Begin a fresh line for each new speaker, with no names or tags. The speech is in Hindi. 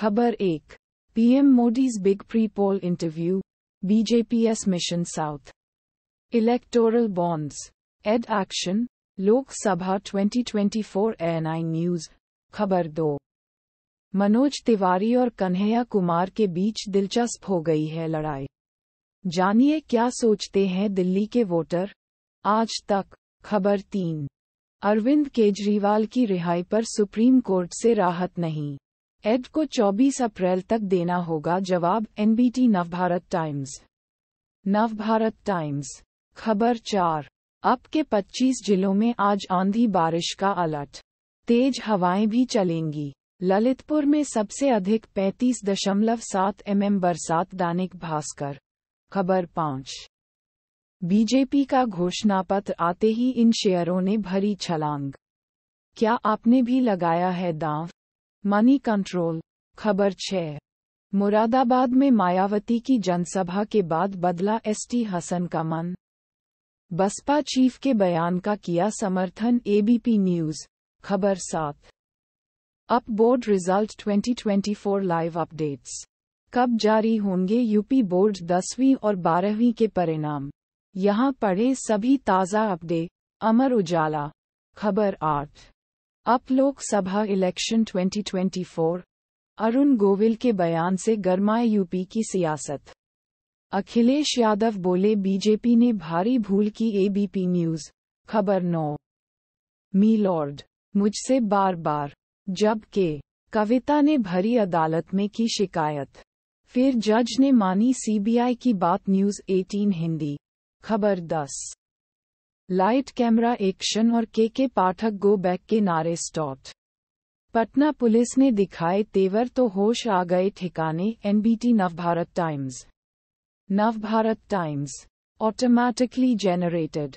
खबर एक PM Modi's big pre poll interview BJP's mission south. Electoral bonds. Ed Action, Lok Sabha 2024 ANI news खबर दो मनोज तिवारी और कन्हैया कुमार के बीच दिलचस्प हो गई है लड़ाई जानिए क्या सोचते हैं दिल्ली के वोटर आज तक खबर तीन अरविंद केजरीवाल की रिहाई पर सुप्रीम कोर्ट से राहत नहीं एड को 24 अप्रैल तक देना होगा जवाब NBT Navbharat Times Navbharat Times खबर चार अब के 25 जिलों में आज आंधी बारिश का अलर्ट तेज हवाएं भी चलेंगी ललितपुर में सबसे अधिक 35.7 एमएम बरसात दैनिक भास्कर खबर पाँच बीजेपी का घोषणा पत्र आते ही इन शेयरों ने भरी छलांग क्या आपने भी लगाया है दांव मनी कंट्रोल खबर छह मुरादाबाद में मायावती की जनसभा के बाद बदला एसटी हसन का मन बसपा चीफ के बयान का किया समर्थन एबीपी न्यूज खबर सात UP board result 2024 live updates कब जारी होंगे यूपी बोर्ड दसवीं और बारहवीं के परिणाम यहाँ पढ़े सभी ताज़ा अपडेट अमर उजाला खबर आठ अप लोकसभा इलेक्शन 2024 अरुण गोविल के बयान से गर्माए यूपी की सियासत अखिलेश यादव बोले बीजेपी ने भारी भूल की एबीपी न्यूज खबर नौ मी लॉर्ड मुझसे बार बार जब के कविता ने भरी अदालत में की शिकायत फिर जज ने मानी सीबीआई की बात न्यूज 18 हिंदी खबर 10 लाइट कैमरा एक्शन और के के पाठक गो बैक के नारे स्टॉट पटना पुलिस ने दिखाए तेवर तो होश आ गए ठिकाने NBT Navbharat Times Navbharat Times automatically generated